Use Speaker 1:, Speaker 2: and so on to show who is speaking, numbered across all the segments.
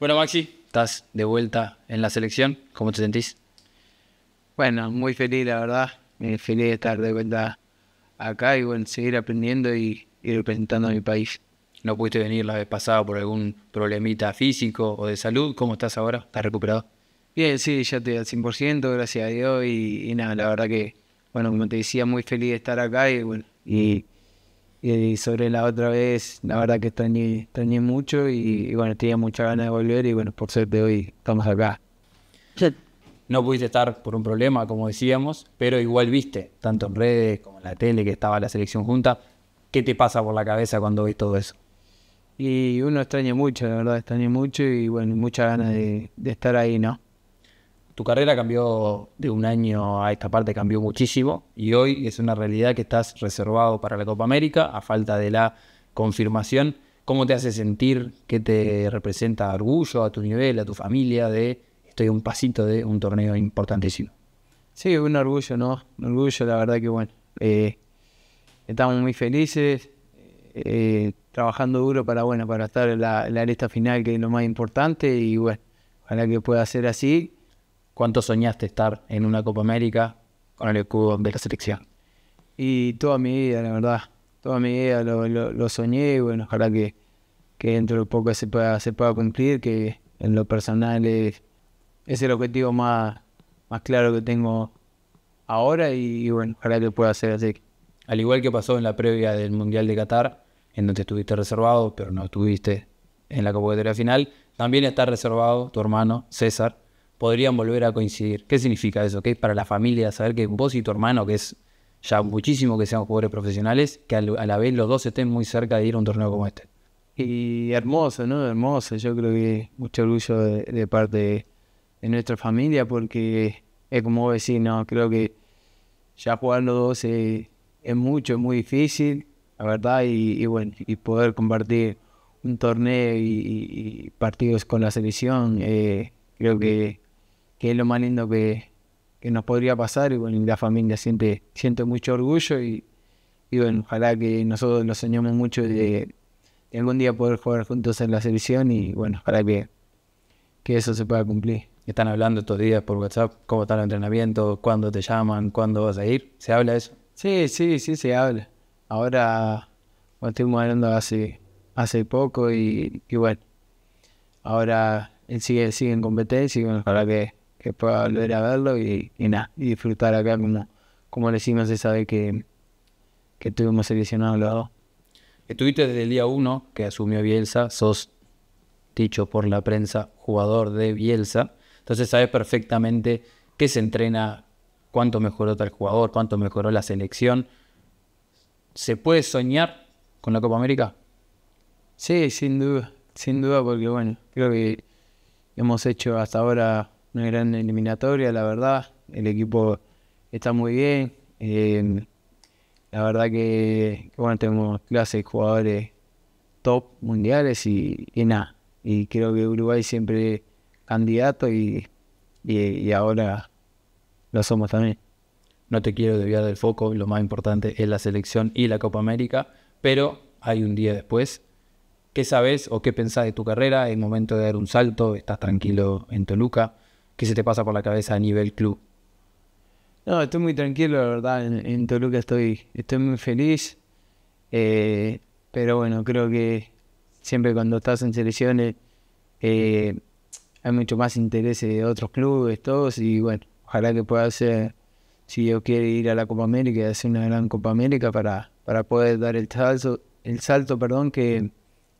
Speaker 1: Bueno, Maxi, estás de vuelta en la selección. ¿Cómo te sentís? Bueno, muy feliz, la verdad. Eh, feliz de estar de vuelta acá y bueno, seguir aprendiendo y, representando a mi país. No pudiste venir la vez pasada por algún problemita físico o de salud. ¿Cómo estás ahora? ¿Estás recuperado? Bien, sí, ya estoy al 100%, gracias a Dios. Y, nada, la verdad que, bueno, como te decía, muy feliz de estar acá y bueno, y y sobre la otra vez, la verdad que extrañé, extrañé mucho y, bueno, tenía mucha ganas de volver y bueno, por ser de hoy estamos acá. No pudiste estar por un problema, como decíamos, pero igual viste, tanto en redes como en la tele, que estaba la selección junta. ¿Qué te pasa por la cabeza cuando ves todo eso? Y uno extraña mucho, la verdad, extraña mucho y bueno, muchas ganas de estar ahí, ¿no? tu carrera cambió de un año a esta parte, cambió muchísimo y hoy es una realidad que estás reservado para la Copa América a falta de la confirmación. ¿Cómo te hace sentir? que te representa orgullo a tu nivel, a tu familia de estoy un pasito de un torneo importantísimo? Sí, un orgullo, ¿no? Un orgullo, la verdad que bueno. Eh, estamos muy felices, eh, trabajando duro para, bueno, para estar la, en la lista final, que es lo más importante, y bueno, ojalá que pueda ser así ¿Cuánto soñaste estar en una Copa América con el escudo de la selección? Y toda mi vida, la verdad. Toda mi vida lo, soñé y bueno, ojalá que, que dentro de poco se pueda, se pueda cumplir, que en lo personal es, el objetivo más, más claro que tengo ahora y, bueno, ojalá que pueda hacer. así. Al igual que pasó en la previa del Mundial de Qatar, en donde estuviste reservado, pero no estuviste en la convocatoria final, también está reservado tu hermano César, podrían volver a coincidir. ¿Qué significa eso? ¿Qué es para la familia saber que vos y tu hermano, que es ya muchísimo que sean jugadores profesionales, que a la vez los dos estén muy cerca de ir a un torneo como este. Y hermoso, ¿no? Hermoso. Yo creo que mucho orgullo de, parte de nuestra familia porque es como decir, no, creo que ya jugar los dos es, mucho, es muy difícil, la verdad, y, bueno, y poder compartir un torneo y, partidos con la selección, eh, creo que que es lo más lindo que, nos podría pasar. Y bueno, la familia siempre siento mucho orgullo y, y bueno, ojalá que nosotros lo soñemos mucho de, algún día poder jugar juntos en la selección y bueno, ojalá que, que eso se pueda cumplir. ¿Están hablando estos días por WhatsApp? ¿Cómo está el entrenamiento? ¿Cuándo te llaman? ¿Cuándo vas a ir? ¿Se habla eso? Sí, sí, sí, se habla. Ahora, bueno, estuvimos hablando hace, hace poco y, bueno, ahora él eh, sigue, sigue en competencia y bueno, ojalá que, que pueda volver a verlo y, y nada, y disfrutar acá como, como le hicimos esa vez que, que tuvimos seleccionados los dos. Estuviste desde el día 1 que asumió Bielsa, sos dicho por la prensa jugador de Bielsa, entonces sabes perfectamente qué se entrena, cuánto mejoró tal jugador, cuánto mejoró la selección. ¿Se puede soñar con la Copa América? Sí, sin duda, sin duda, porque bueno, creo que hemos hecho hasta ahora una gran eliminatoria, la verdad. El equipo está muy bien. Eh, la verdad que, bueno, tenemos clases, jugadores top mundiales y, nada. Y creo que Uruguay siempre candidato y, ahora lo somos también. No te quiero desviar del foco, lo más importante es la selección y la Copa América, pero hay un día después. ¿Qué sabes o qué pensás de tu carrera? ¿Es momento de dar un salto? ¿Estás tranquilo en Toluca? ¿Qué se te pasa por la cabeza a nivel club? No, estoy muy tranquilo, la verdad. En, Toluca estoy, estoy muy feliz. Eh, pero bueno, creo que siempre cuando estás en selecciones eh, hay mucho más interés de otros clubes, todos. Y bueno, ojalá que pueda ser, si yo quiero ir a la Copa América y hacer una gran Copa América para, para poder dar el salto, el salto perdón, que,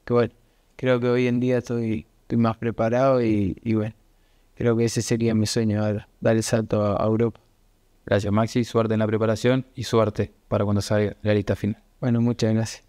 Speaker 1: bueno, creo que hoy en día estoy, más preparado y bueno, creo que ese sería mi sueño, dar, dar el salto a, a, Europa. Gracias Maxi, suerte en la preparación y suerte para cuando salga la lista final. Bueno, muchas gracias.